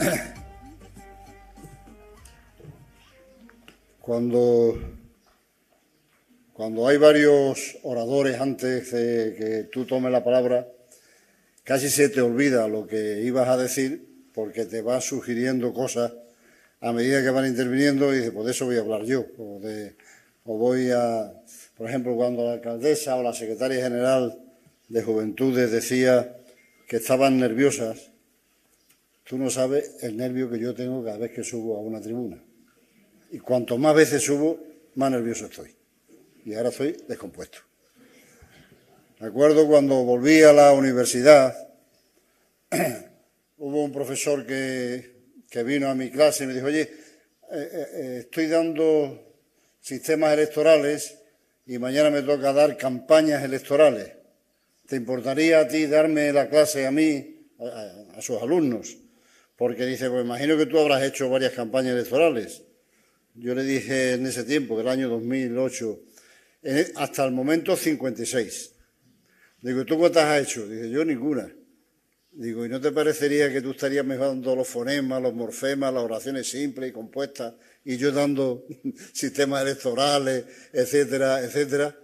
Cuando, cuando hay varios oradores antes de que tú tomes la palabra, casi se te olvida lo que ibas a decir porque te vas sugiriendo cosas a medida que van interviniendo y dices, pues de eso voy a hablar yo. O, o voy a, por ejemplo, cuando la alcaldesa o la secretaria general de Juventudes decía que estaban nerviosas Tú no sabes el nervio que yo tengo cada vez que subo a una tribuna. Y cuanto más veces subo, más nervioso estoy. Y ahora estoy descompuesto. acuerdo, cuando volví a la universidad, hubo un profesor que, vino a mi clase y me dijo, oye, eh, eh, eh, estoy dando sistemas electorales y mañana me toca dar campañas electorales. ¿Te importaría a ti darme la clase a mí, a sus alumnos? porque dice, pues imagino que tú habrás hecho varias campañas electorales. Yo le dije en ese tiempo, el año 2008, e, hasta el momento 56. Digo, ¿tú cuántas has hecho? Dice, yo ninguna. Digo, ¿y no te parecería que tú estarías mejorando los fonemas, los morfemas, las oraciones simples y compuestas, y yo dando sistemas electorales, etcétera, etcétera?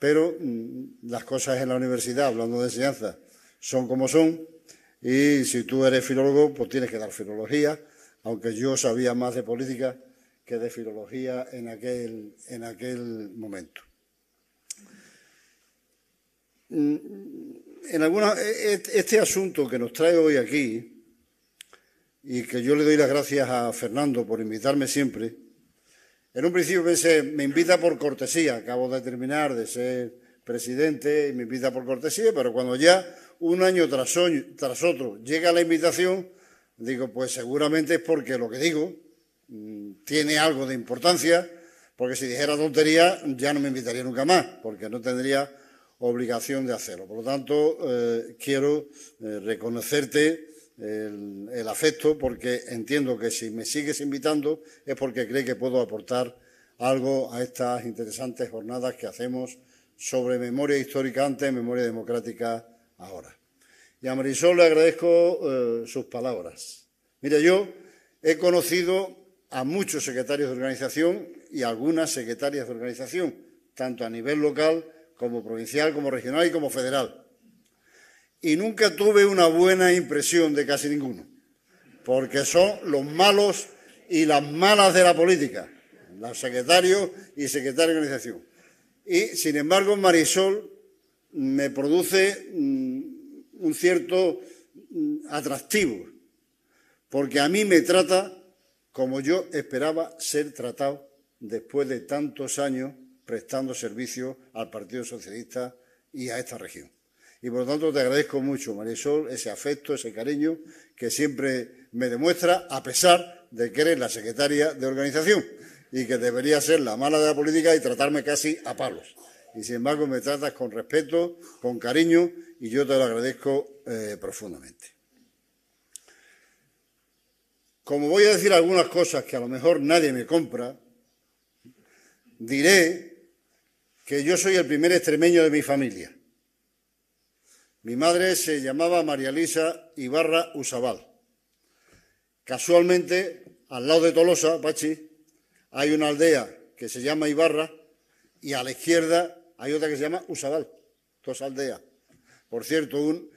Pero mm, las cosas en la universidad, hablando de enseñanza, son como son, y si tú eres filólogo, pues tienes que dar filología, aunque yo sabía más de política que de filología en aquel, en aquel momento. Mm, en alguna, e, e, este asunto que nos trae hoy aquí, y que yo le doy las gracias a Fernando por invitarme siempre, en un principio pensé, me invita por cortesía, acabo de terminar de ser presidente y me invita por cortesía, pero cuando ya un año tras, otro llega la invitación, digo, pues seguramente es porque lo que digo mm, tiene algo de importancia, porque si dijera tontería ya no me invitaría nunca más, porque no tendría obligación de hacerlo. Por lo tanto, eh, quiero eh, reconocerte el, el, afecto, porque entiendo que si me sigues invitando es porque cree que puedo aportar algo a estas interesantes jornadas que hacemos sobre memoria histórica antes, memoria democrática ahora. Y a Marisol le agradezco eh, sus palabras. Mira, yo he conocido a muchos secretarios de organización y algunas secretarias de organización, tanto a nivel local como provincial, como regional y como federal. Y nunca tuve una buena impresión de casi ninguno, porque son los malos y las malas de la política, los secretarios y secretarias de organización. Y, sin embargo, Marisol me produce mm, un cierto mm, atractivo, porque a mí me trata como yo esperaba ser tratado después de tantos años prestando servicio al Partido Socialista y a esta región. Y por lo tanto te agradezco mucho, Marisol, ese afecto, ese cariño que siempre me demuestra, a pesar de que eres la secretaria de organización y que debería ser la mala de la política y tratarme casi a palos y sin embargo me tratas con respeto, con cariño y yo te lo agradezco eh, profundamente. Como voy a decir algunas cosas que a lo mejor nadie me compra, diré que yo soy el primer extremeño de mi familia. Mi madre se llamaba María Elisa Ibarra Usabal. Casualmente, al lado de Tolosa, Pachi, hay una aldea que se llama Ibarra y a la izquierda hay otra que se llama Usadal, dos aldeas. Por cierto,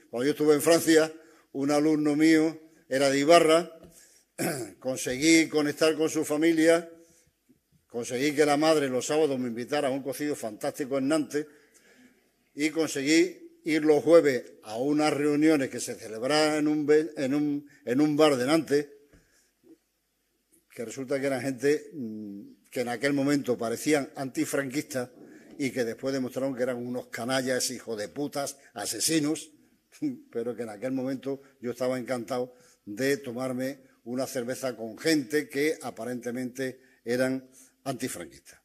cuando yo estuve en Francia, un alumno mío era de Ibarra, conseguí conectar con su familia, conseguí que la madre los sábados me invitara a un cocido fantástico en Nantes y conseguí ir los jueves a unas reuniones que se celebraban en un, en un bar de Nantes, que resulta que eran gente mm, que en aquel momento parecían antifranquistas y que después demostraron que eran unos canallas, hijos de putas, asesinos, pero que en aquel momento yo estaba encantado de tomarme una cerveza con gente que aparentemente eran antifranquistas.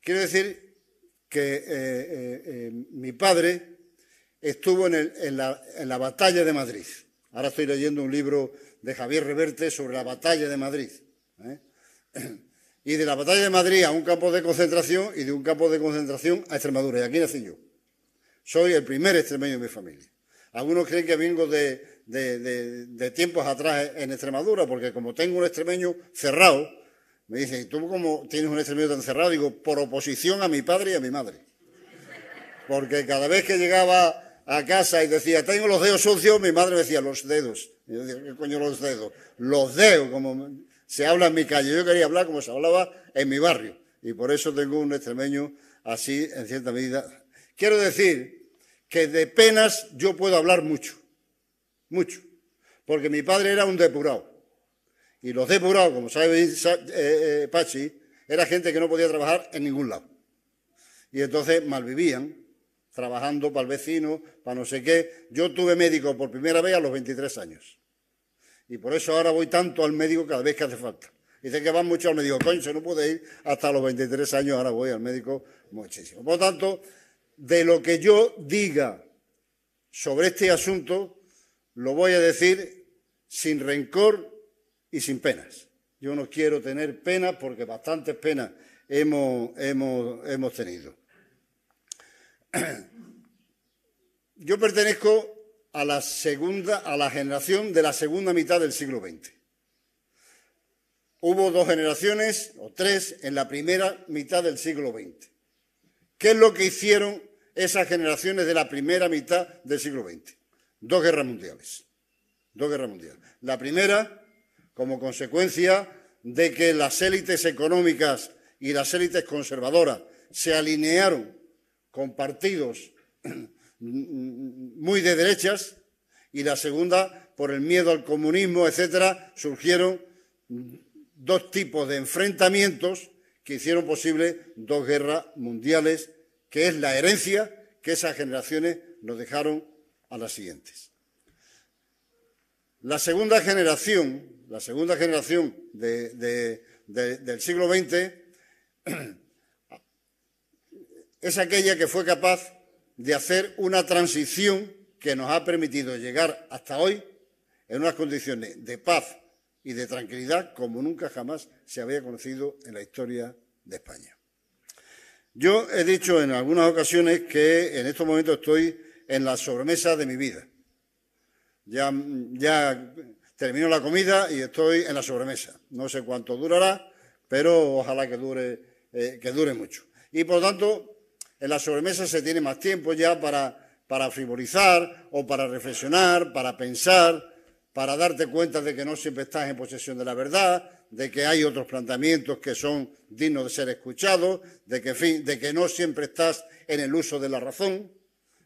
Quiero decir que eh, eh, eh, mi padre estuvo en, la, batalla de Madrid. Ahora estoy leyendo un libro de Javier Reverte sobre la batalla de Madrid. y de la batalla de Madrid a un campo de concentración y de un campo de concentración a Extremadura. Y aquí nací yo. Soy el primer extremeño de mi familia. Algunos creen que vengo de, tiempos atrás en Extremadura, porque como tengo un extremeño cerrado, me dicen, ¿tú cómo tienes un extremeño tan cerrado? Digo, por oposición a mi padre y a mi madre. Porque cada vez que llegaba a casa y decía, tengo los dedos sucios, mi madre decía, los dedos. yo decía, ¿qué coño los dedos? Los dedos, como se habla en mi calle. Yo quería hablar como se hablaba en mi barrio. Y por eso tengo un extremeño así, en cierta medida. Quiero decir que de penas yo puedo hablar mucho, mucho. Porque mi padre era un depurado. Y los depurados, como sabe eh, eh, Pachi, era gente que no podía trabajar en ningún lado. Y entonces malvivían trabajando para el vecino, para no sé qué. Yo tuve médico por primera vez a los 23 años. Y por eso ahora voy tanto al médico cada vez que hace falta. Dice que van mucho al médico, coño, se no puede ir hasta los 23 años, ahora voy al médico muchísimo. Por lo tanto, de lo que yo diga sobre este asunto, lo voy a decir sin rencor y sin penas. Yo no quiero tener penas porque bastantes penas hemos, hemos, hemos tenido. Yo pertenezco a la, segunda, a la generación de la segunda mitad del siglo XX. Hubo dos generaciones, o tres, en la primera mitad del siglo XX. ¿Qué es lo que hicieron esas generaciones de la primera mitad del siglo XX? Dos guerras mundiales. Dos guerras mundiales. La primera, como consecuencia de que las élites económicas y las élites conservadoras se alinearon con partidos muy de derechas y la segunda por el miedo al comunismo, etcétera, surgieron dos tipos de enfrentamientos que hicieron posible dos guerras mundiales, que es la herencia que esas generaciones nos dejaron a las siguientes. La segunda generación, la segunda generación del siglo XX es aquella que fue capaz de hacer una transición que nos ha permitido llegar hasta hoy en unas condiciones de paz y de tranquilidad como nunca jamás se había conocido en la historia de España. Yo he dicho en algunas ocasiones que en estos momentos estoy en la sobremesa de mi vida. Ya, ya termino la comida y estoy en la sobremesa. No sé cuánto durará, pero ojalá que dure, eh, que dure mucho. Y por lo tanto, en la sobremesa se tiene más tiempo ya para, para frivolizar o para reflexionar, para pensar, para darte cuenta de que no siempre estás en posesión de la verdad, de que hay otros planteamientos que son dignos de ser escuchados, de que, de que no siempre estás en el uso de la razón.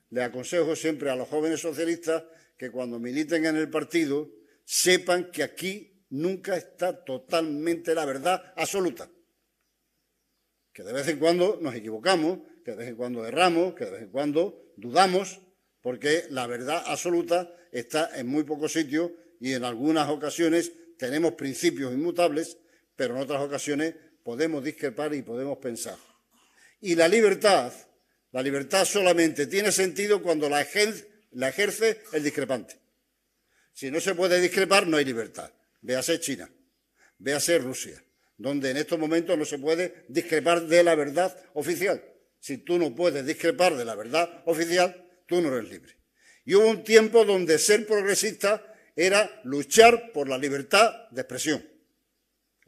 Le aconsejo siempre a los jóvenes socialistas que cuando militen en el partido sepan que aquí nunca está totalmente la verdad absoluta. Que de vez en cuando nos equivocamos, que de vez en cuando erramos, que de vez en cuando dudamos, porque la verdad absoluta está en muy pocos sitios y en algunas ocasiones tenemos principios inmutables, pero en otras ocasiones podemos discrepar y podemos pensar. Y la libertad, la libertad solamente tiene sentido cuando la ejerce, la ejerce el discrepante. Si no se puede discrepar, no hay libertad. Véase China, véase Rusia, donde en estos momentos no se puede discrepar de la verdad oficial. Si tú no puedes discrepar de la verdad oficial, tú no eres libre. Y hubo un tiempo donde ser progresista era luchar por la libertad de expresión.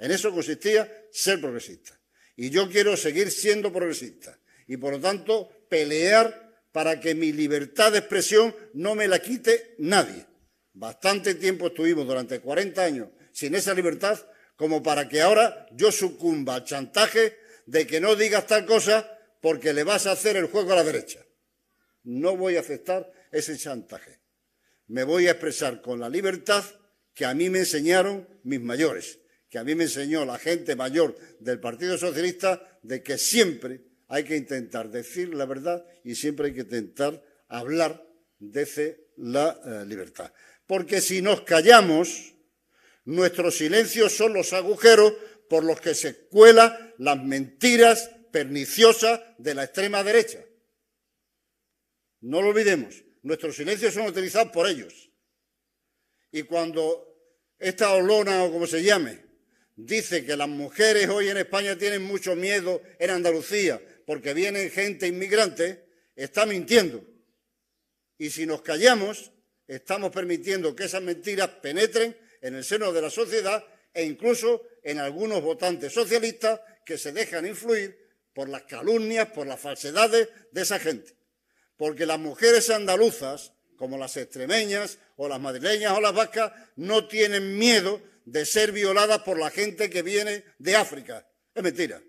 En eso consistía ser progresista. Y yo quiero seguir siendo progresista. Y por lo tanto, pelear para que mi libertad de expresión no me la quite nadie. Bastante tiempo estuvimos, durante 40 años, sin esa libertad, como para que ahora yo sucumba al chantaje de que no digas tal cosa porque le vas a hacer el juego a la derecha. No voy a aceptar ese chantaje. Me voy a expresar con la libertad que a mí me enseñaron mis mayores, que a mí me enseñó la gente mayor del Partido Socialista, de que siempre hay que intentar decir la verdad y siempre hay que intentar hablar desde la eh, libertad. Porque si nos callamos, nuestros silencios son los agujeros por los que se cuelan las mentiras, perniciosa de la extrema derecha. No lo olvidemos, nuestros silencios son utilizados por ellos. Y cuando esta olona o como se llame dice que las mujeres hoy en España tienen mucho miedo en Andalucía porque vienen gente inmigrante, está mintiendo. Y si nos callamos, estamos permitiendo que esas mentiras penetren en el seno de la sociedad e incluso en algunos votantes socialistas que se dejan influir por las calumnias, por las falsedades de esa gente. Porque las mujeres andaluzas, como las extremeñas o las madrileñas o las vascas, no tienen miedo de ser violadas por la gente que viene de África. Es mentira.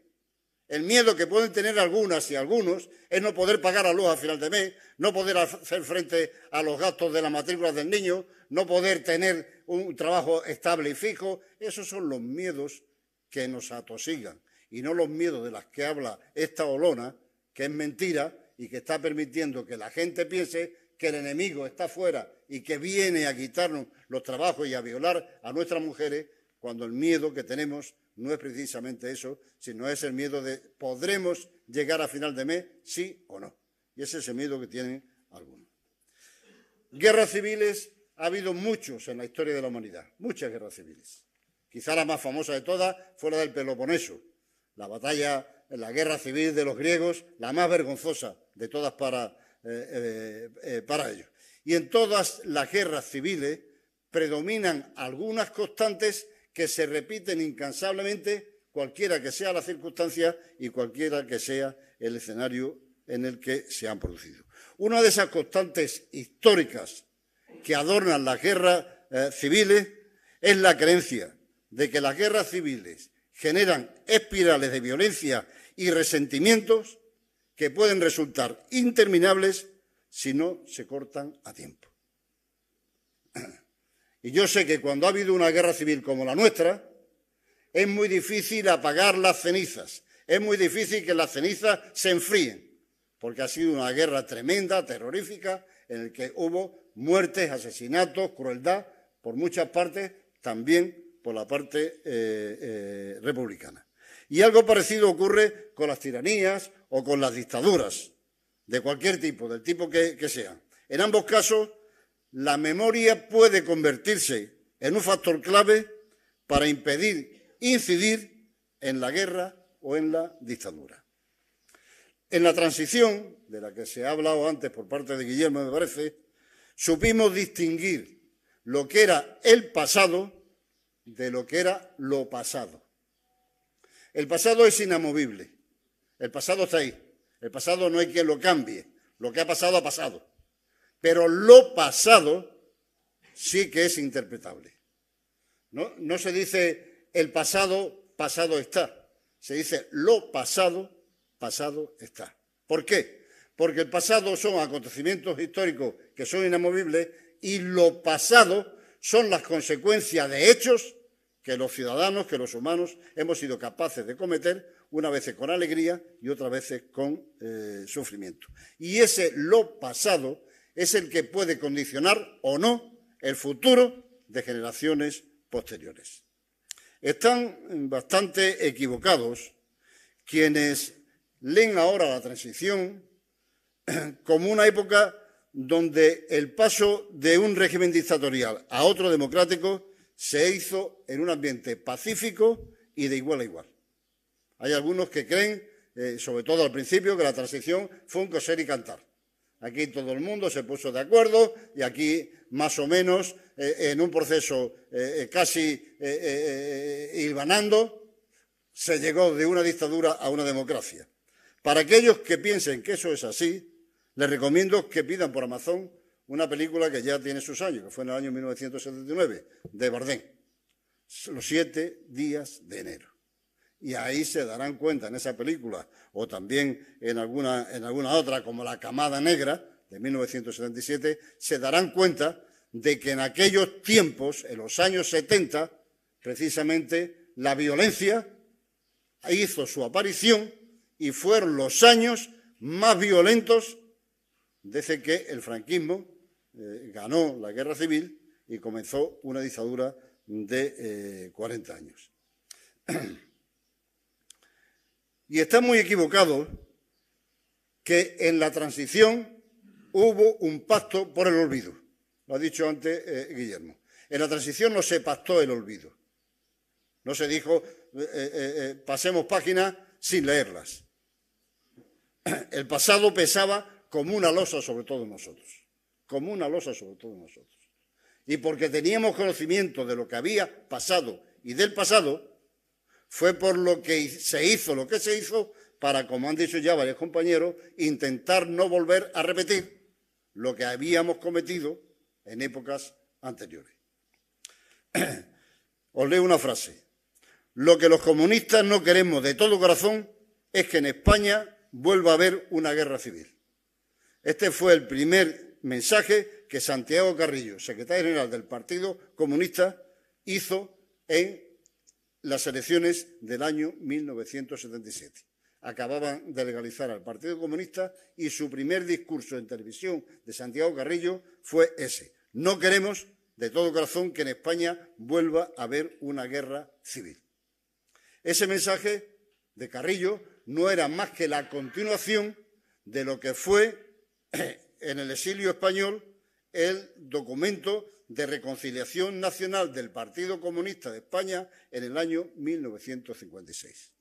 El miedo que pueden tener algunas y algunos es no poder pagar a luz al final de mes, no poder hacer frente a los gastos de la matrícula del niño, no poder tener un trabajo estable y fijo. Esos son los miedos que nos atosigan y no los miedos de las que habla esta olona, que es mentira y que está permitiendo que la gente piense que el enemigo está fuera y que viene a quitarnos los trabajos y a violar a nuestras mujeres, cuando el miedo que tenemos no es precisamente eso, sino es el miedo de ¿podremos llegar a final de mes, sí o no? Y ese es el miedo que tienen algunos. Guerras civiles ha habido muchos en la historia de la humanidad, muchas guerras civiles. Quizá la más famosa de todas fue la del Peloponeso, la batalla, la guerra civil de los griegos, la más vergonzosa de todas para, eh, eh, eh, para ellos. Y en todas las guerras civiles predominan algunas constantes que se repiten incansablemente, cualquiera que sea la circunstancia y cualquiera que sea el escenario en el que se han producido. Una de esas constantes históricas que adornan las guerras civiles es la creencia de que las guerras civiles generan espirales de violencia y resentimientos que pueden resultar interminables si no se cortan a tiempo. Y yo sé que cuando ha habido una guerra civil como la nuestra, es muy difícil apagar las cenizas, es muy difícil que las cenizas se enfríen, porque ha sido una guerra tremenda, terrorífica, en la que hubo muertes, asesinatos, crueldad, por muchas partes, también la parte eh, eh, republicana. Y algo parecido ocurre con las tiranías o con las dictaduras, de cualquier tipo, del tipo que, que sea. En ambos casos, la memoria puede convertirse en un factor clave para impedir incidir en la guerra o en la dictadura. En la transición, de la que se ha hablado antes por parte de Guillermo, me parece, supimos distinguir lo que era el pasado de lo que era lo pasado. El pasado es inamovible. El pasado está ahí. El pasado no hay quien lo cambie. Lo que ha pasado ha pasado. Pero lo pasado sí que es interpretable. No, no se dice el pasado, pasado está. Se dice lo pasado, pasado está. ¿Por qué? Porque el pasado son acontecimientos históricos que son inamovibles y lo pasado son las consecuencias de hechos que los ciudadanos, que los humanos hemos sido capaces de cometer, una vez con alegría y otra vez con eh, sufrimiento. Y ese lo pasado es el que puede condicionar o no el futuro de generaciones posteriores. Están mm, bastante equivocados quienes leen ahora la transición como una época donde el paso de un régimen dictatorial a otro democrático se hizo en un ambiente pacífico y de igual a igual. Hay algunos que creen, eh, sobre todo al principio, que la transición fue un coser y cantar. Aquí todo el mundo se puso de acuerdo y aquí más o menos eh, en un proceso eh, casi hilvanando se llegó de una dictadura a una democracia. Para aquellos que piensen que eso es así, les recomiendo que pidan por Amazon una película que ya tiene sus años, que fue en el año 1979, de Bardem, Los siete días de enero. Y ahí se darán cuenta en esa película, o también en alguna, en alguna otra, como La Camada Negra, de 1977, se darán cuenta de que en aquellos tiempos, en los años 70, precisamente la violencia hizo su aparición y fueron los años más violentos desde que el franquismo eh, ganó la guerra civil y comenzó una dictadura de 40 eh, años. y está muy equivocado que en la transición hubo un pacto por el olvido. Lo ha dicho antes eh, Guillermo. En la transición no se pactó el olvido. No se dijo, pasemos páginas sin leerlas. El pasado pesaba como una losa sobre todos nosotros como una losa sobre todos nosotros. Y porque teníamos conocimiento de lo que había pasado y del pasado, fue por lo que se hizo lo que se hizo para, como han dicho ya varios compañeros, intentar no volver a repetir lo que habíamos cometido en épocas anteriores. Os leo una frase. Lo que los comunistas no queremos de todo corazón es que en España vuelva a haber una guerra civil. Este fue el primer mensaje que Santiago Carrillo, secretario general del Partido Comunista, hizo en las elecciones del año 1977. Acababan de legalizar al Partido Comunista y su primer discurso en televisión de Santiago Carrillo fue ese. No queremos de todo corazón que en España vuelva a haber una guerra civil. Ese mensaje de Carrillo no era más que la continuación de lo que fue en el exilio español el documento de reconciliación nacional del Partido Comunista de España en el año 1956.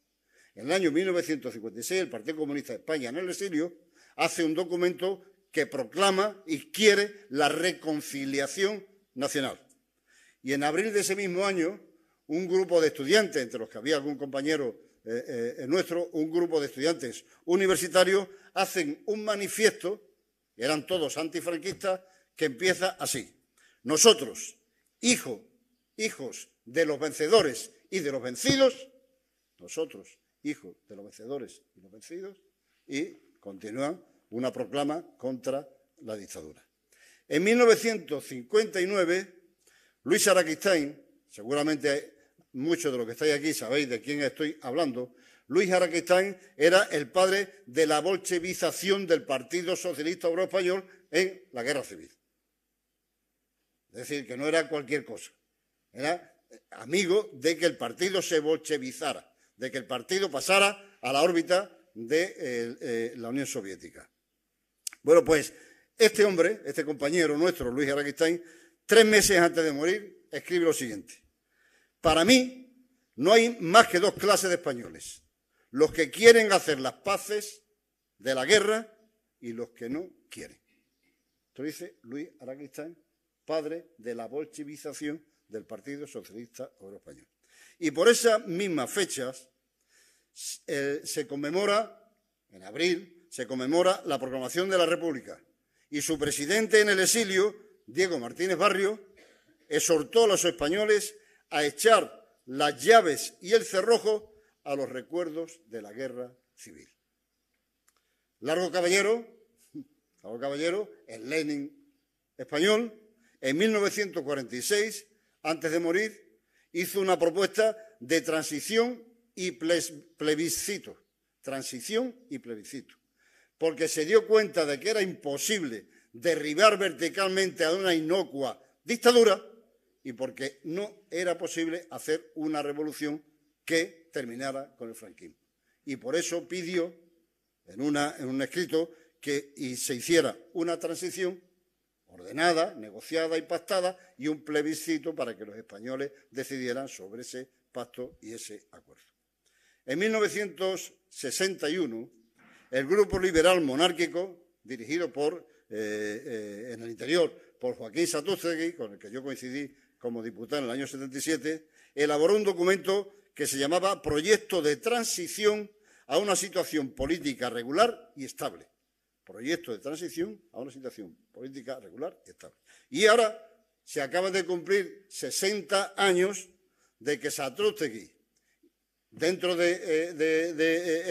En el año 1956 el Partido Comunista de España en el exilio hace un documento que proclama y quiere la reconciliación nacional. Y en abril de ese mismo año, un grupo de estudiantes, entre los que había algún compañero eh, eh, nuestro, un grupo de estudiantes universitarios, hacen un manifiesto eran todos antifranquistas, que empieza así. Nosotros, hijos, hijos de los vencedores y de los vencidos, nosotros, hijos de los vencedores y los vencidos, y continúa una proclama contra la dictadura. En 1959, Luis Araquistain, seguramente muchos de los que estáis aquí sabéis de quién estoy hablando, Luis Araquistán era el padre de la bolchevización del Partido Socialista Obrero Español en la Guerra Civil. Es decir, que no era cualquier cosa. Era amigo de que el partido se bolchevizara, de que el partido pasara a la órbita de eh, eh, la Unión Soviética. Bueno, pues este hombre, este compañero nuestro, Luis Araquistain, tres meses antes de morir, escribe lo siguiente. Para mí no hay más que dos clases de españoles. Los que quieren hacer las paces de la guerra y los que no quieren. Esto dice Luis Araquistán, padre de la bolchevización del Partido Socialista Obrero Español. Y por esas mismas fechas eh, se conmemora, en abril, se conmemora la proclamación de la República. Y su presidente en el exilio, Diego Martínez Barrio, exhortó a los españoles a echar las llaves y el cerrojo a los recuerdos de la guerra civil. Largo Caballero, Largo Caballero, el Lenin español, en 1946, antes de morir, hizo una propuesta de transición y plebiscito. Transición y plebiscito. Porque se dio cuenta de que era imposible derribar verticalmente a una inocua dictadura y porque no era posible hacer una revolución que terminara con el franquismo. Y por eso pidió en, una, en un escrito que se hiciera una transición ordenada, negociada y pactada y un plebiscito para que los españoles decidieran sobre ese pacto y ese acuerdo. En 1961, el Grupo Liberal Monárquico, dirigido por, eh, eh, en el interior por Joaquín Satústegui, con el que yo coincidí como diputado en el año 77, elaboró un documento que se llamaba Proyecto de Transición a una situación política regular y estable. Proyecto de transición a una situación política regular y estable. Y ahora se acaban de cumplir 60 años de que Satrústegui, dentro de, eh, de,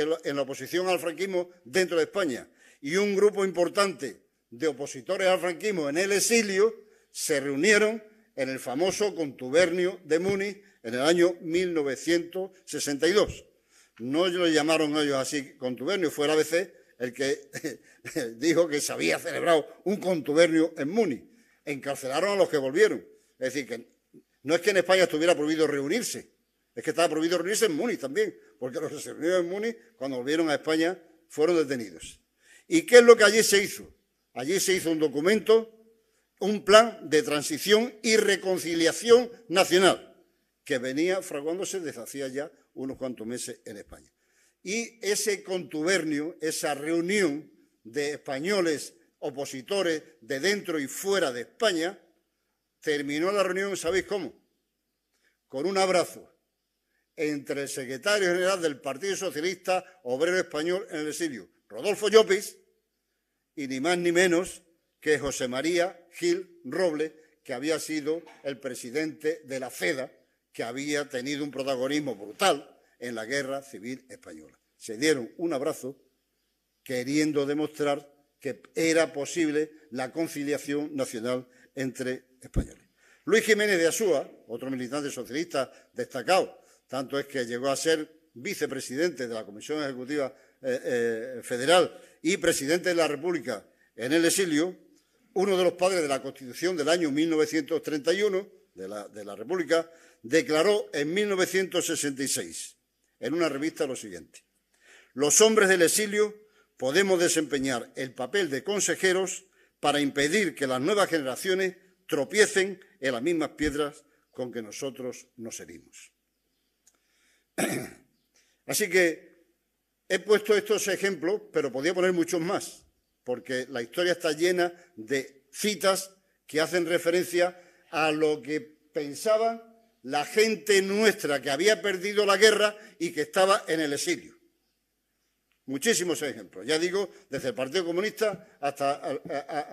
eh, en la oposición al franquismo dentro de España, y un grupo importante de opositores al franquismo en el exilio, se reunieron en el famoso contubernio de Múnich en el año 1962. No lo llamaron a ellos así contubernio, fue el ABC el que dijo que se había celebrado un contubernio en Múnich. Encarcelaron a los que volvieron. Es decir, que no es que en España estuviera prohibido reunirse, es que estaba prohibido reunirse en Múnich también, porque los que se reunieron en Múnich, cuando volvieron a España, fueron detenidos. ¿Y qué es lo que allí se hizo? Allí se hizo un documento, un plan de transición y reconciliación nacional que venía fraguándose desde hacía ya unos cuantos meses en España. Y ese contubernio, esa reunión de españoles opositores de dentro y fuera de España, terminó la reunión, ¿sabéis cómo? Con un abrazo entre el secretario general del Partido Socialista Obrero Español en el exilio, Rodolfo Llopis, y ni más ni menos que José María Gil Robles, que había sido el presidente de la CEDA, que había tenido un protagonismo brutal en la guerra civil española. Se dieron un abrazo queriendo demostrar que era posible la conciliación nacional entre españoles. Luis Jiménez de Asúa, otro militante socialista destacado, tanto es que llegó a ser vicepresidente de la Comisión Ejecutiva eh, eh, Federal y presidente de la República en el exilio, uno de los padres de la Constitución del año 1931, de la, República, declaró en 1966 en una revista lo siguiente. Los hombres del exilio podemos desempeñar el papel de consejeros para impedir que las nuevas generaciones tropiecen en las mismas piedras con que nosotros nos herimos. Así que he puesto estos ejemplos, pero podía poner muchos más, porque la historia está llena de citas que hacen referencia a lo que pensaba la gente nuestra que había perdido la guerra y que estaba en el exilio. Muchísimos ejemplos, ya digo, desde el Partido Comunista hasta,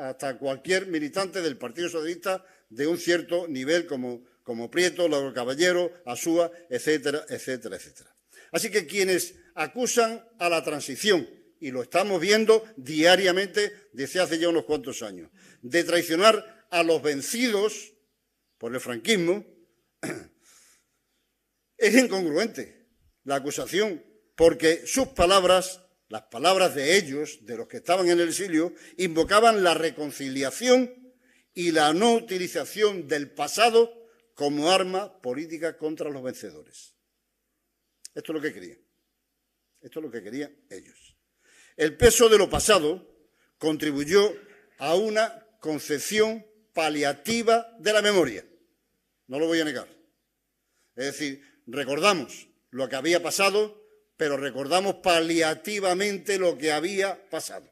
hasta cualquier militante del Partido Socialista de un cierto nivel como, como Prieto, Lauro Caballero, Asúa, etcétera, etcétera, etcétera. Así que quienes acusan a la transición, y lo estamos viendo diariamente desde hace ya unos cuantos años, de traicionar a los vencidos, por el franquismo, es incongruente la acusación, porque sus palabras, las palabras de ellos, de los que estaban en el exilio, invocaban la reconciliación y la no utilización del pasado como arma política contra los vencedores. Esto es lo que querían. Esto es lo que querían ellos. El peso de lo pasado contribuyó a una concepción paliativa de la memoria no lo voy a negar. Es decir, recordamos lo que había pasado, pero recordamos paliativamente lo que había pasado.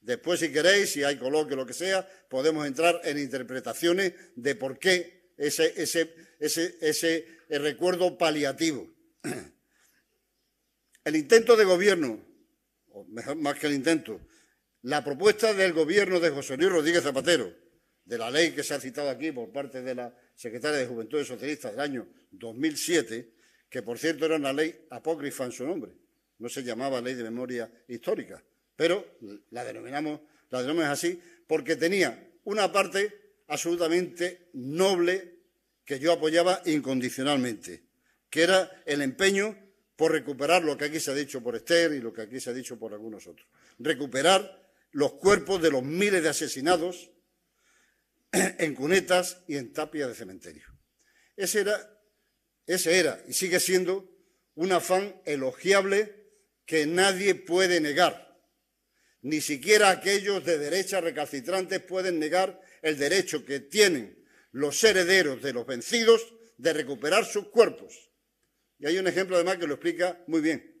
Después, si queréis, si hay coloquio, lo que sea, podemos entrar en interpretaciones de por qué ese, eh, recuerdo paliativo. El intento de gobierno, o mejor, más que el intento, la propuesta del gobierno de José Luis Rodríguez Zapatero, de la ley que se ha citado aquí por parte de la secretaria de Juventudes Socialistas del año 2007, que por cierto era una ley apócrifa en su nombre, no se llamaba ley de memoria histórica, pero la denominamos, la denominamos así porque tenía una parte absolutamente noble que yo apoyaba incondicionalmente, que era el empeño por recuperar lo que aquí se ha dicho por Esther y lo que aquí se ha dicho por algunos otros, recuperar los cuerpos de los miles de asesinados en cunetas y en tapias de cementerio. Ese era, ese era y sigue siendo un afán elogiable que nadie puede negar. Ni siquiera aquellos de derecha recalcitrantes pueden negar el derecho que tienen los herederos de los vencidos de recuperar sus cuerpos. Y hay un ejemplo además que lo explica muy bien.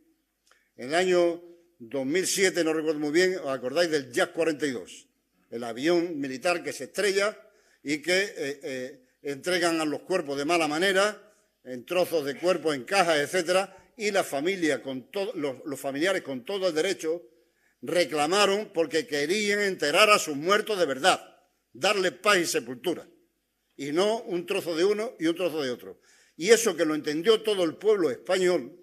En el año 2007, no recuerdo muy bien, os acordáis del Jack 42 el avión militar que se estrella y que eh, eh, entregan a los cuerpos de mala manera, en trozos de cuerpos, en cajas, etcétera, y la familia con los, los familiares con todo el derecho reclamaron porque querían enterar a sus muertos de verdad, darle paz y sepultura, y no un trozo de uno y un trozo de otro. Y eso que lo entendió todo el pueblo español,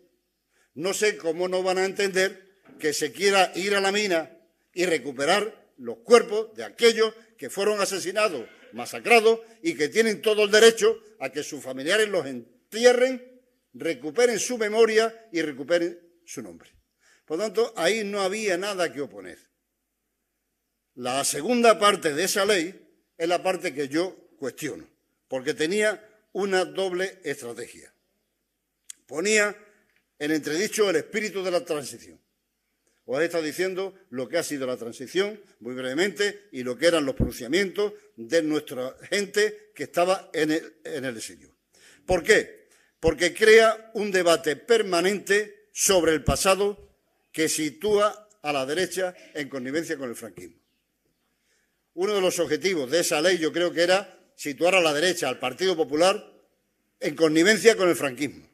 no sé cómo no van a entender que se quiera ir a la mina y recuperar los cuerpos de aquellos que fueron asesinados, masacrados y que tienen todo el derecho a que sus familiares los entierren, recuperen su memoria y recuperen su nombre. Por tanto, ahí no había nada que oponer. La segunda parte de esa ley es la parte que yo cuestiono, porque tenía una doble estrategia. Ponía en entredicho el espíritu de la transición os he estado diciendo lo que ha sido la transición, muy brevemente, y lo que eran los pronunciamientos de nuestra gente que estaba en el, en ¿Por qué? Porque crea un debate permanente sobre el pasado que sitúa a la derecha en connivencia con el franquismo. Uno de los objetivos de esa ley yo creo que era situar a la derecha, al Partido Popular, en connivencia con el franquismo.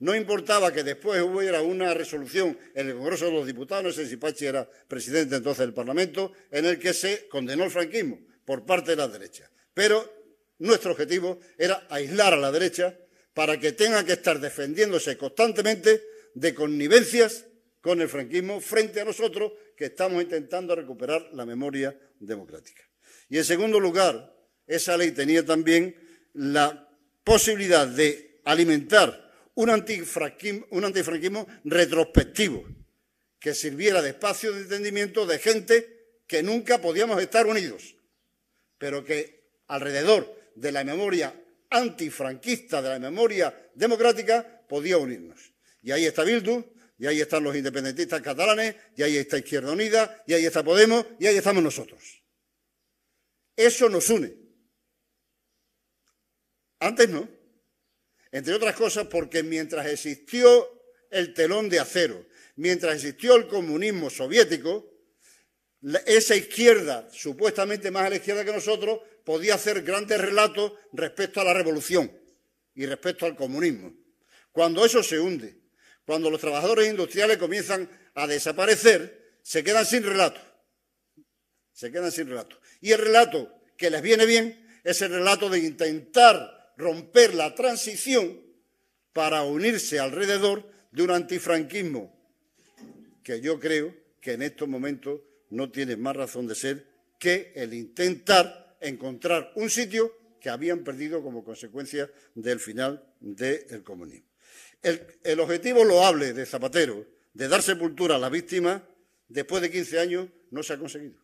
No importaba que después hubiera una resolución en el Congreso de los Diputados, no sé si Pachi era presidente entonces del Parlamento, en el que se condenó el franquismo por parte de la derecha. Pero nuestro objetivo era aislar a la derecha para que tenga que estar defendiéndose constantemente de connivencias con el franquismo frente a nosotros que estamos intentando recuperar la memoria democrática. Y en segundo lugar, esa ley tenía también la posibilidad de alimentar un antifranquismo, retrospectivo que sirviera de espacio de entendimiento de gente que nunca podíamos estar unidos, pero que alrededor de la memoria antifranquista, de la memoria democrática, podía unirnos. Y ahí está Bildu, y ahí están los independentistas catalanes, y ahí está Izquierda Unida, y ahí está Podemos, y ahí estamos nosotros. Eso nos une. Antes no. Entre otras cosas porque mientras existió el telón de acero, mientras existió el comunismo soviético, esa izquierda, supuestamente más a la izquierda que nosotros, podía hacer grandes relatos respecto a la revolución y respecto al comunismo. Cuando eso se hunde, cuando los trabajadores industriales comienzan a desaparecer, se quedan sin relato. Se quedan sin relato. Y el relato que les viene bien es el relato de intentar romper la transición para unirse alrededor de un antifranquismo que yo creo que en estos momentos no tiene más razón de ser que el intentar encontrar un sitio que habían perdido como consecuencia del final del comunismo. El, objetivo loable de Zapatero de dar sepultura a las víctimas después de 15 años no se ha conseguido.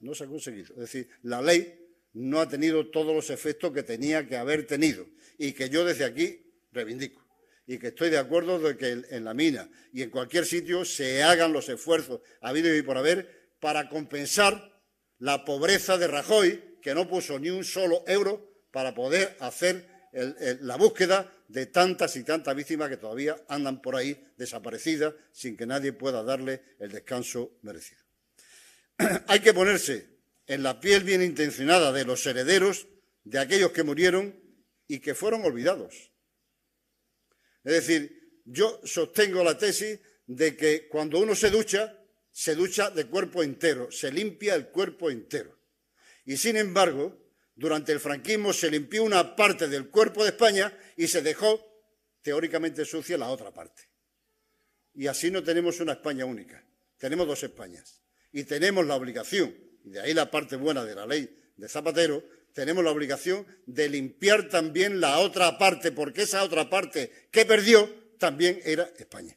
No se ha conseguido. Es decir, la ley no ha tenido todos los efectos que tenía que haber tenido y que yo desde aquí reivindico y que estoy de acuerdo de que en la mina y en cualquier sitio se hagan los esfuerzos ...habido y por haber para compensar la pobreza de Rajoy, que no puso ni un solo euro para poder hacer la búsqueda de tantas y tantas víctimas que todavía andan por ahí desaparecidas sin que nadie pueda darle el descanso merecido. Hay que ponerse en la piel bien intencionada de los herederos de aquellos que murieron y que fueron olvidados. Es decir, yo sostengo la tesis de que cuando uno se ducha, se ducha de cuerpo entero, se limpia el cuerpo entero. Y sin embargo, durante el franquismo se limpió una parte del cuerpo de España y se dejó teóricamente sucia la otra parte. Y así no tenemos una España única, tenemos dos Españas. Y tenemos la obligación y de ahí la parte buena de la ley de Zapatero, tenemos la obligación de limpiar también la otra parte, porque esa otra parte que perdió también era España.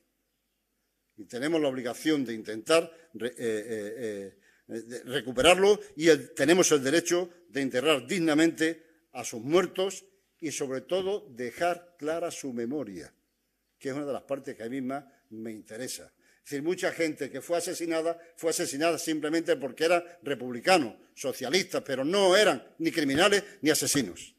Y tenemos la obligación de intentar eh, eh, eh, recuperarlo y tenemos el derecho de enterrar dignamente a sus muertos y, sobre todo, dejar clara su memoria, que es una de las partes que a mí más me interesa. Es decir, mucha gente que fue asesinada fue asesinada simplemente porque eran republicanos, socialistas, pero no eran ni criminales ni asesinos.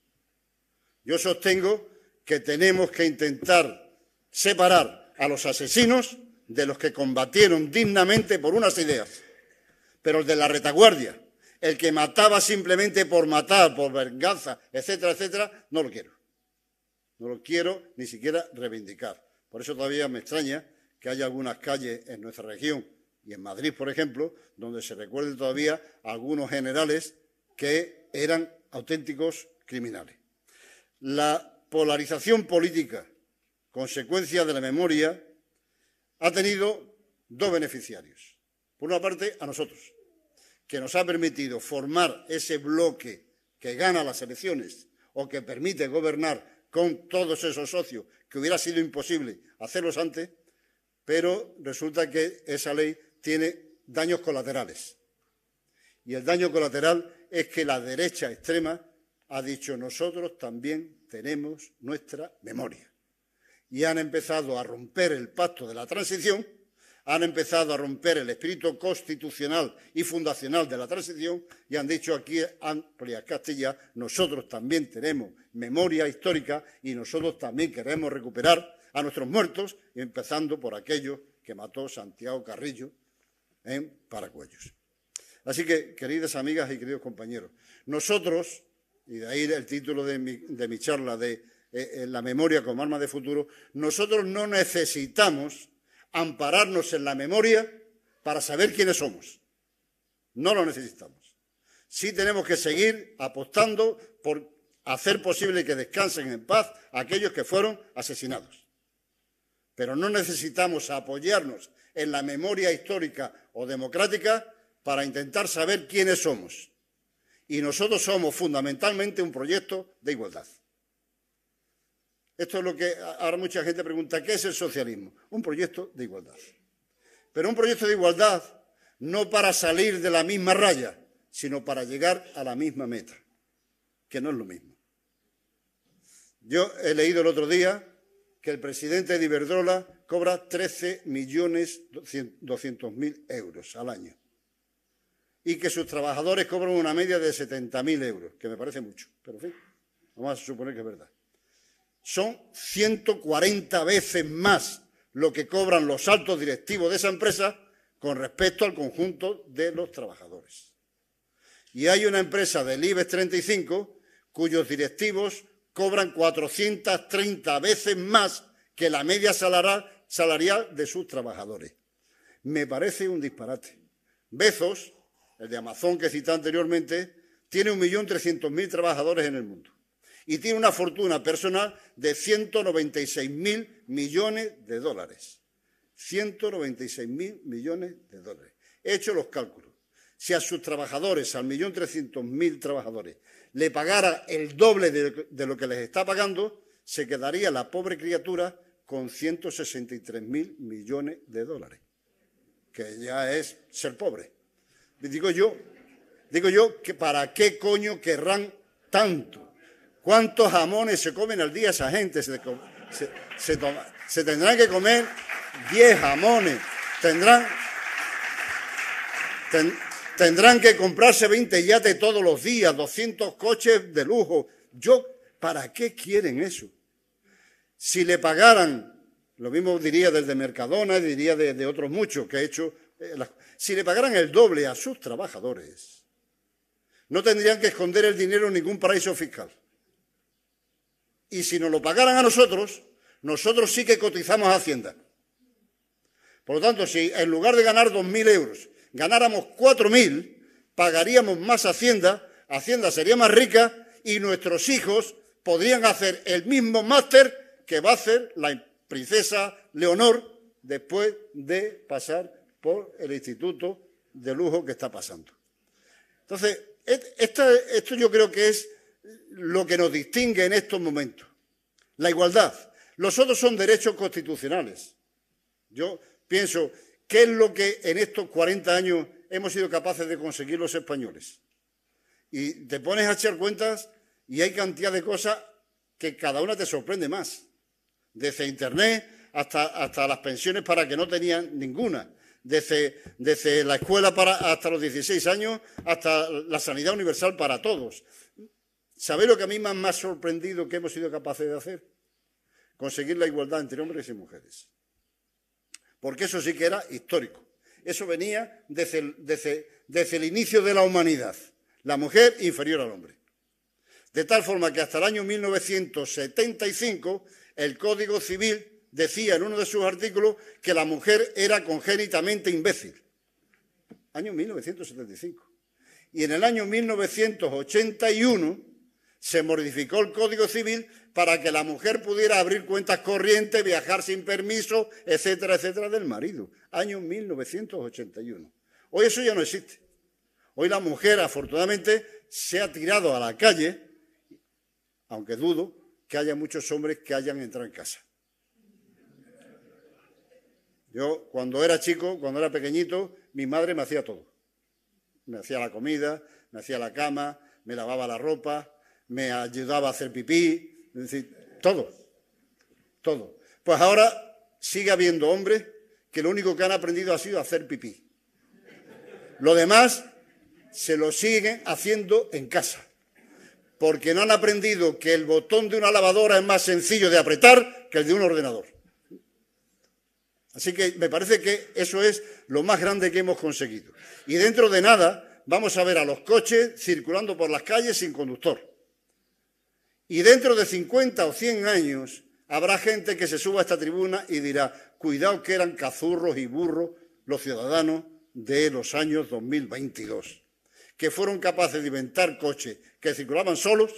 Yo sostengo que tenemos que intentar separar a los asesinos de los que combatieron dignamente por unas ideas, pero el de la retaguardia, el que mataba simplemente por matar, por venganza, etcétera, etcétera, no lo quiero. No lo quiero ni siquiera reivindicar. Por eso todavía me extraña que hay algunas calles en nuestra región y en Madrid, por ejemplo, donde se recuerden todavía algunos generales que eran auténticos criminales. La polarización política, consecuencia de la memoria, ha tenido dos beneficiarios. Por una parte, a nosotros, que nos ha permitido formar ese bloque que gana las elecciones o que permite gobernar con todos esos socios, que hubiera sido imposible hacerlos antes, pero resulta que esa ley tiene daños colaterales. Y el daño colateral es que la derecha extrema ha dicho nosotros también tenemos nuestra memoria. Y han empezado a romper el pacto de la transición, han empezado a romper el espíritu constitucional y fundacional de la transición y han dicho aquí Amplia Castilla, nosotros también tenemos memoria histórica y nosotros también queremos recuperar a nuestros muertos, empezando por aquellos que mató Santiago Carrillo en Paracuellos. Así que, queridas amigas y queridos compañeros, nosotros, y de ahí el título de mi, charla de eh, eh, La memoria como arma de futuro, nosotros no necesitamos ampararnos en la memoria para saber quiénes somos. No lo necesitamos. Sí tenemos que seguir apostando por hacer posible que descansen en paz aquellos que fueron asesinados. Pero no necesitamos apoyarnos en la memoria histórica o democrática para intentar saber quiénes somos. Y nosotros somos fundamentalmente un proyecto de igualdad. Esto es lo que ahora mucha gente pregunta, ¿qué es el socialismo? Un proyecto de igualdad. Pero un proyecto de igualdad no para salir de la misma raya, sino para llegar a la misma meta, que no es lo mismo. Yo he leído el otro día que el presidente de Iberdrola cobra 13.200.000 euros al año y que sus trabajadores cobran una media de 70.000 euros, que me parece mucho, pero en fin, vamos a suponer que es verdad. Son 140 veces más lo que cobran los altos directivos de esa empresa con respecto al conjunto de los trabajadores. Y hay una empresa del IBEX 35 cuyos directivos cobran 430 veces más que la media salarial, salarial de sus trabajadores. Me parece un disparate. Bezos, el de Amazon que cité anteriormente, tiene 1.300.000 trabajadores en el mundo y tiene una fortuna personal de 196.000 millones de dólares. 196.000 millones de dólares. He hecho los cálculos. Si a sus trabajadores, al 1.300.000 trabajadores, le pagara el doble de, lo que les está pagando, se quedaría la pobre criatura con 163 mil millones de dólares, que ya es ser pobre. Digo yo, digo yo que para qué coño querrán tanto. ¿Cuántos jamones se comen al día esa gente? Se, tendrán que comer 10 jamones. Tendrán, Tendrán que comprarse 20 yates todos los días, 200 coches de lujo. Yo, ¿para qué quieren eso? Si le pagaran, lo mismo diría desde Mercadona, diría de, otros muchos que ha hecho, eh, si le pagaran el doble a sus trabajadores, no tendrían que esconder el dinero en ningún paraíso fiscal. Y si nos lo pagaran a nosotros, nosotros sí que cotizamos a Hacienda. Por lo tanto, si en lugar de ganar 2.000 euros ganáramos 4.000, pagaríamos más Hacienda, Hacienda sería más rica y nuestros hijos podrían hacer el mismo máster que va a hacer la princesa Leonor después de pasar por el instituto de lujo que está pasando. Entonces, esto yo creo que es lo que nos distingue en estos momentos. La igualdad. Los otros son derechos constitucionales. Yo pienso ¿Qué es lo que en estos 40 años hemos sido capaces de conseguir los españoles? Y te pones a echar cuentas y hay cantidad de cosas que cada una te sorprende más. Desde Internet hasta, hasta las pensiones para que no tenían ninguna. Desde, desde la escuela para, hasta los 16 años hasta la sanidad universal para todos. ¿Sabéis lo que a mí me ha más sorprendido que hemos sido capaces de hacer? Conseguir la igualdad entre hombres y mujeres porque eso sí que era histórico. Eso venía desde el, inicio de la humanidad, la mujer inferior al hombre. De tal forma que hasta el año 1975 el Código Civil decía en uno de sus artículos que la mujer era congénitamente imbécil. Año 1975. Y en el año 1981 se modificó el Código Civil para que la mujer pudiera abrir cuentas corrientes, viajar sin permiso, etcétera, etcétera, del marido. Año 1981. Hoy eso ya no existe. Hoy la mujer, afortunadamente, se ha tirado a la calle, aunque dudo que haya muchos hombres que hayan entrado en casa. Yo, cuando era chico, cuando era pequeñito, mi madre me hacía todo. Me hacía la comida, me hacía la cama, me lavaba la ropa, me ayudaba a hacer pipí, es decir, todo, todo. Pues ahora sigue habiendo hombres que lo único que han aprendido ha sido hacer pipí. Lo demás se lo siguen haciendo en casa, porque no han aprendido que el botón de una lavadora es más sencillo de apretar que el de un ordenador. Así que me parece que eso es lo más grande que hemos conseguido. Y dentro de nada vamos a ver a los coches circulando por las calles sin conductor. Y dentro de 50 o 100 años habrá gente que se suba a esta tribuna y dirá, cuidado que eran cazurros y burros los ciudadanos de los años 2022, que fueron capaces de inventar coches que circulaban solos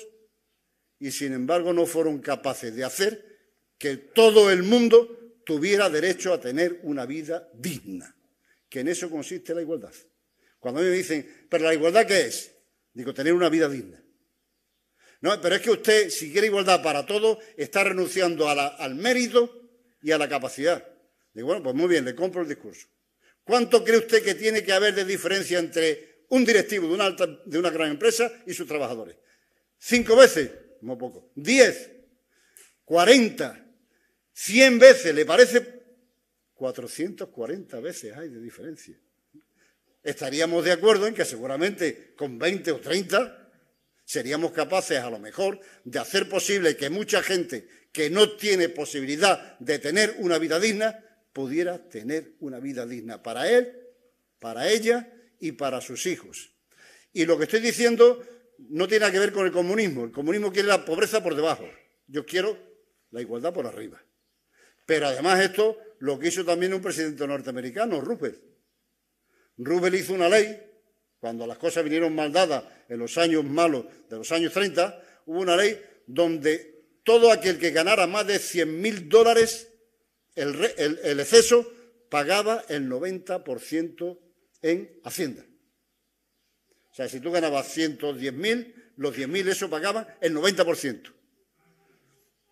y sin embargo no fueron capaces de hacer que todo el mundo tuviera derecho a tener una vida digna, que en eso consiste la igualdad. Cuando a mí me dicen, ¿pero la igualdad qué es? Digo, tener una vida digna. No, pero es que usted, si quiere igualdad para todos, está renunciando la, al mérito y a la capacidad. Digo, bueno, pues muy bien, le compro el discurso. ¿Cuánto cree usted que tiene que haber de diferencia entre un directivo de una, alta, de una gran empresa y sus trabajadores? ¿Cinco veces? Muy poco. ¿Diez? ¿Cuarenta? ¿Cien veces? ¿Le parece? 440 veces hay de diferencia. Estaríamos de acuerdo en que seguramente con 20 o 30 seríamos capaces a lo mejor de hacer posible que mucha gente que no tiene posibilidad de tener una vida digna pudiera tener una vida digna para él, para ella y para sus hijos. Y lo que estoy diciendo no tiene nada que ver con el comunismo. El comunismo quiere la pobreza por debajo. Yo quiero la igualdad por arriba. Pero además esto lo que hizo también un presidente norteamericano, Roosevelt. Roosevelt hizo una ley cuando las cosas vinieron mal dadas en los años malos de los años 30, hubo una ley donde todo aquel que ganara más de 100.000 dólares, el, exceso pagaba el 90% en Hacienda. O sea, si tú ganabas 110.000, los 10.000 eso pagaban el 90%.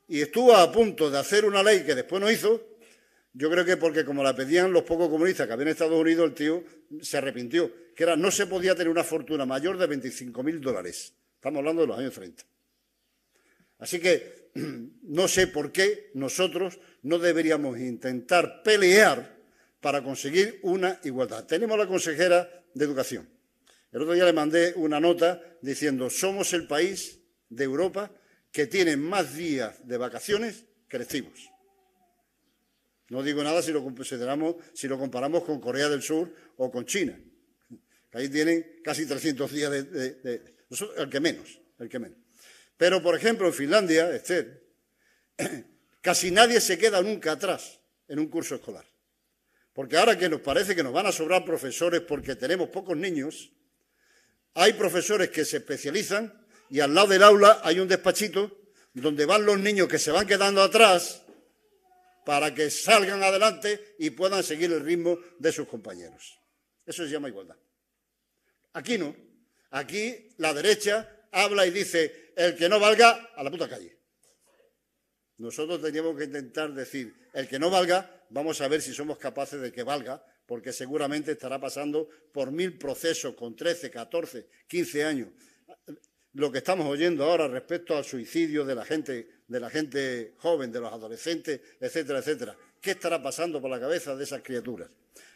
Y estuvo a punto de hacer una ley que después no hizo, yo creo que porque como la pedían los pocos comunistas que habían en Estados Unidos, el tío se arrepintió, que era no se podía tener una fortuna mayor de 25.000 dólares. Estamos hablando de los años 30. Así que no sé por qué nosotros no deberíamos intentar pelear para conseguir una igualdad. Tenemos a la consejera de Educación. El otro día le mandé una nota diciendo, somos el país de Europa que tiene más días de vacaciones que recibos. No digo nada si lo consideramos, si lo comparamos con Corea del Sur o con China. Ahí tienen casi 300 días de, el que menos, el que menos. Pero, por ejemplo, en Finlandia, Esther, casi nadie se queda nunca atrás en un curso escolar. Porque ahora que nos parece que nos van a sobrar profesores porque tenemos pocos niños, hay profesores que se especializan y al lado del aula hay un despachito donde van los niños que se van quedando atrás para que salgan adelante y puedan seguir el ritmo de sus compañeros. Eso se llama igualdad. Aquí no. Aquí la derecha habla y dice, el que no valga, a la puta calle. Nosotros teníamos que intentar decir, el que no valga, vamos a ver si somos capaces de que valga, porque seguramente estará pasando por mil procesos con 13, 14, 15 años lo que estamos oyendo ahora respecto al suicidio de la gente, de la gente joven, de los adolescentes, etcétera, etcétera. ¿Qué estará pasando por la cabeza de esas criaturas?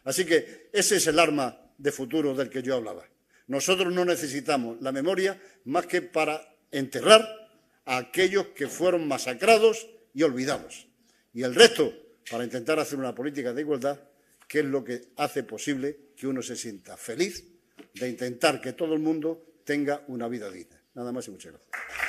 Así que ese es el arma de futuro del que yo hablaba. Nosotros no necesitamos la memoria más que para enterrar a aquellos que fueron masacrados y olvidados. Y el resto, para intentar hacer una política de igualdad, que es lo que hace posible que uno se sienta feliz de intentar que todo el mundo tenga una vida digna. Nada más y muchas gracias.